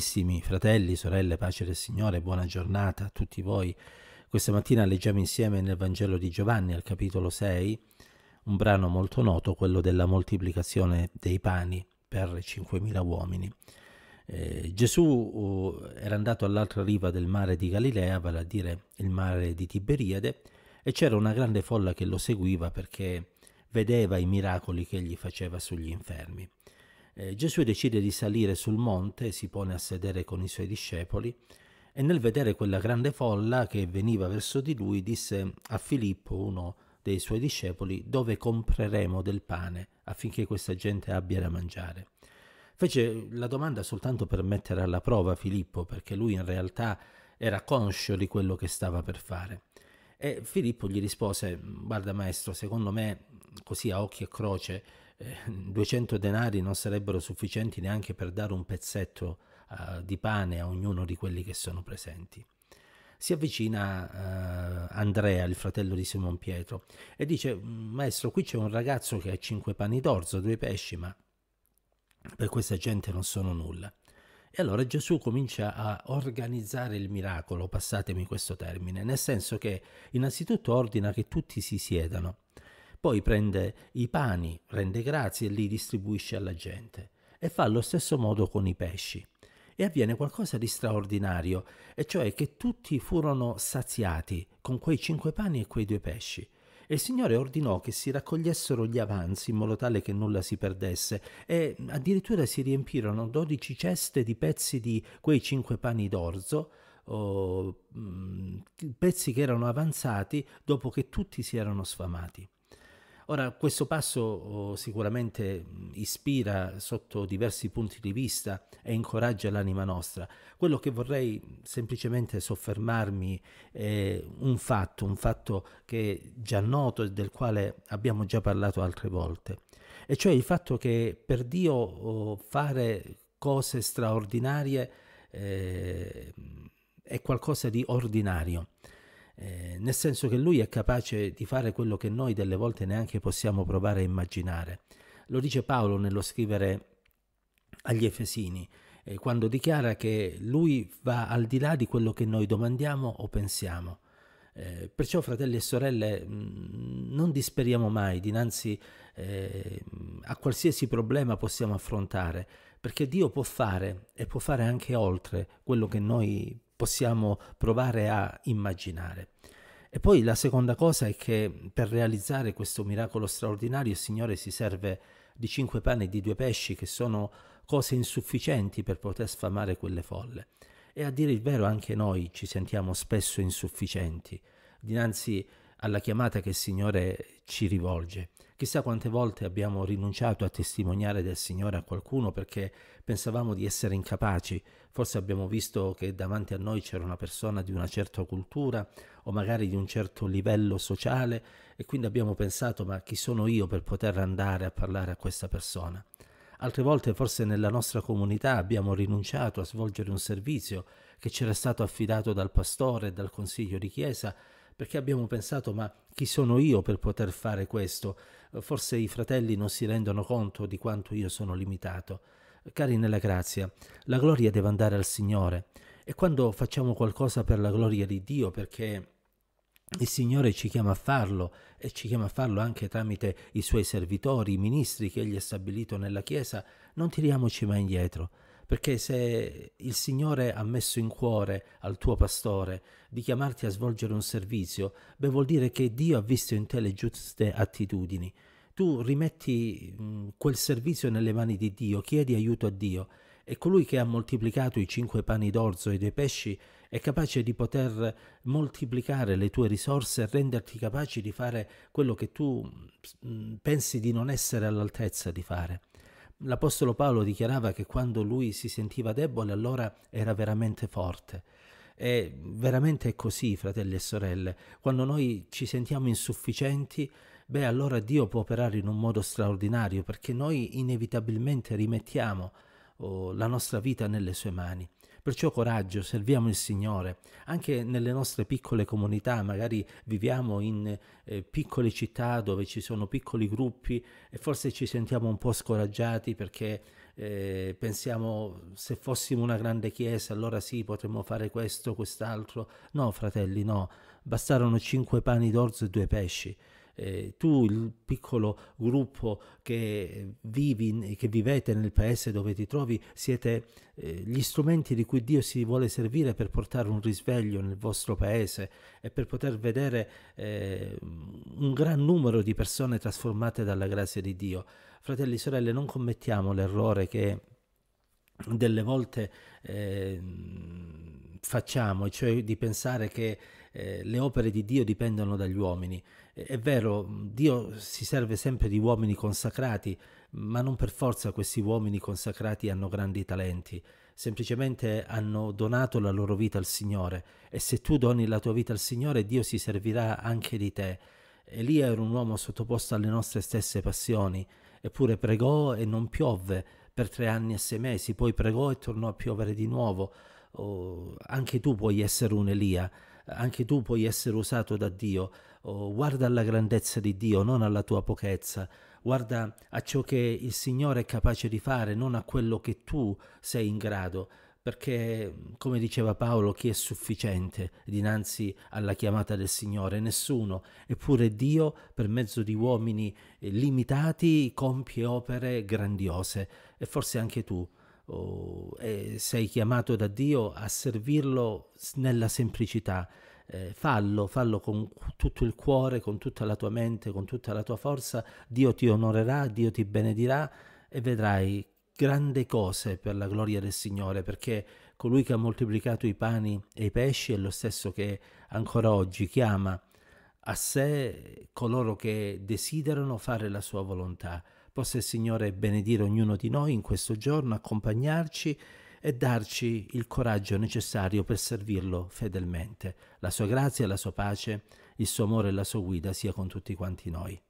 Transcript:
Carissimi fratelli, sorelle, pace del Signore, buona giornata a tutti voi. Questa mattina leggiamo insieme nel Vangelo di Giovanni al capitolo 6 un brano molto noto, quello della moltiplicazione dei pani per 5.000 uomini. Eh, Gesù uh, era andato all'altra riva del mare di Galilea, vale a dire il mare di Tiberiade, e c'era una grande folla che lo seguiva perché vedeva i miracoli che egli faceva sugli infermi eh, Gesù decide di salire sul monte si pone a sedere con i suoi discepoli e nel vedere quella grande folla che veniva verso di lui disse a Filippo, uno dei suoi discepoli, dove compreremo del pane affinché questa gente abbia da mangiare. Fece la domanda soltanto per mettere alla prova Filippo, perché lui in realtà era conscio di quello che stava per fare. E Filippo gli rispose, guarda maestro, secondo me, così a occhi e croce, 200 eh, denari non sarebbero sufficienti neanche per dare un pezzetto eh, di pane a ognuno di quelli che sono presenti. Si avvicina eh, Andrea, il fratello di Simon Pietro, e dice, maestro, qui c'è un ragazzo che ha cinque pani d'orzo, due pesci, ma per questa gente non sono nulla. E allora Gesù comincia a organizzare il miracolo, passatemi questo termine, nel senso che innanzitutto ordina che tutti si siedano. Poi prende i pani, rende grazie e li distribuisce alla gente. E fa allo stesso modo con i pesci. E avviene qualcosa di straordinario, e cioè che tutti furono saziati con quei cinque pani e quei due pesci. E il Signore ordinò che si raccogliessero gli avanzi in modo tale che nulla si perdesse, e addirittura si riempirono dodici ceste di pezzi di quei cinque pani d'orzo, o, mh, mm, pezzi che erano avanzati dopo che tutti si erano sfamati. Ora, questo passo oh, sicuramente ispira sotto diversi punti di vista e incoraggia l'anima nostra. Quello che vorrei semplicemente soffermarmi è un fatto, un fatto che è già noto e del quale abbiamo già parlato altre volte, e cioè il fatto che per Dio oh, fare cose straordinarie eh, è qualcosa di ordinario eh, nel senso che lui è capace di fare quello che noi delle volte neanche possiamo provare a immaginare. Lo dice Paolo nello scrivere agli Efesini, eh, quando dichiara che lui va al di là di quello che noi domandiamo o pensiamo. Eh, perciò, fratelli e sorelle, mh, mm, non disperiamo mai dinanzi eh, a qualsiasi problema possiamo affrontare, perché Dio può fare e può fare anche oltre quello che noi possiamo provare a immaginare. E poi la seconda cosa è che per realizzare questo miracolo straordinario il Signore si serve di cinque panni e di due pesci che sono cose insufficienti per poter sfamare quelle folle. E a dire il vero anche noi ci sentiamo spesso insufficienti dinanzi alla chiamata che il Signore ci rivolge. Chissà quante volte abbiamo rinunciato a testimoniare del Signore a qualcuno perché pensavamo di essere incapaci, forse abbiamo visto che davanti a noi c'era una persona di una certa cultura o magari di un certo livello sociale e quindi abbiamo pensato ma chi sono io per poter andare a parlare a questa persona? Altre volte forse nella nostra comunità abbiamo rinunciato a svolgere un servizio che c'era stato affidato dal pastore e dal consiglio di chiesa perché abbiamo pensato ma chi sono io per poter fare questo? Forse i fratelli non si rendono conto di quanto io sono limitato. Cari nella grazia, la gloria deve andare al Signore e quando facciamo qualcosa per la gloria di Dio, perché il Signore ci chiama a farlo e ci chiama a farlo anche tramite i suoi servitori, i ministri che Egli ha stabilito nella Chiesa, non tiriamoci mai indietro perché se il Signore ha messo in cuore al tuo pastore di chiamarti a svolgere un servizio, beh vuol dire che Dio ha visto in te le giuste attitudini. Tu rimetti mh, mm, quel servizio nelle mani di Dio, chiedi aiuto a Dio e colui che ha moltiplicato i cinque pani d'orzo e dei pesci è capace di poter moltiplicare le tue risorse e renderti capace di fare quello che tu mm, pensi di non essere all'altezza di fare. L'Apostolo Paolo dichiarava che quando lui si sentiva debole allora era veramente forte. E veramente è così, fratelli e sorelle. Quando noi ci sentiamo insufficienti, beh allora Dio può operare in un modo straordinario perché noi inevitabilmente rimettiamo oh, la nostra vita nelle sue mani. Perciò coraggio, serviamo il Signore, anche nelle nostre piccole comunità, magari viviamo in eh, piccole città dove ci sono piccoli gruppi e forse ci sentiamo un po' scoraggiati perché eh, pensiamo se fossimo una grande chiesa allora sì potremmo fare questo, quest'altro. No, fratelli, no, bastarono cinque pani d'orzo e due pesci eh, tu, il piccolo gruppo che, vivi, che vivete nel paese dove ti trovi, siete eh, gli strumenti di cui Dio si vuole servire per portare un risveglio nel vostro paese e per poter vedere eh, un gran numero di persone trasformate dalla grazia di Dio. Fratelli e sorelle, non commettiamo l'errore che delle volte eh, facciamo, cioè di pensare che eh, le opere di Dio dipendono dagli uomini. È vero, Dio si serve sempre di uomini consacrati, ma non per forza questi uomini consacrati hanno grandi talenti, semplicemente hanno donato la loro vita al Signore e se tu doni la tua vita al Signore Dio si servirà anche di te. Elia era un uomo sottoposto alle nostre stesse passioni, eppure pregò e non piovve per tre anni e sei mesi, poi pregò e tornò a piovere di nuovo. Oh, anche tu puoi essere un Elia, anche tu puoi essere usato da Dio Oh, guarda alla grandezza di Dio, non alla tua pochezza. Guarda a ciò che il Signore è capace di fare, non a quello che tu sei in grado. Perché, come diceva Paolo, chi è sufficiente dinanzi alla chiamata del Signore? Nessuno. Eppure Dio, per mezzo di uomini eh, limitati, compie opere grandiose. E forse anche tu oh, eh, sei chiamato da Dio a servirlo nella semplicità eh, fallo, fallo con tutto il cuore, con tutta la tua mente, con tutta la tua forza, Dio ti onorerà, Dio ti benedirà e vedrai grandi cose per la gloria del Signore, perché colui che ha moltiplicato i pani e i pesci è lo stesso che ancora oggi chiama a sé coloro che desiderano fare la sua volontà. Possa il Signore benedire ognuno di noi in questo giorno, accompagnarci e darci il coraggio necessario per servirlo fedelmente. La sua grazia, la sua pace, il suo amore e la sua guida sia con tutti quanti noi.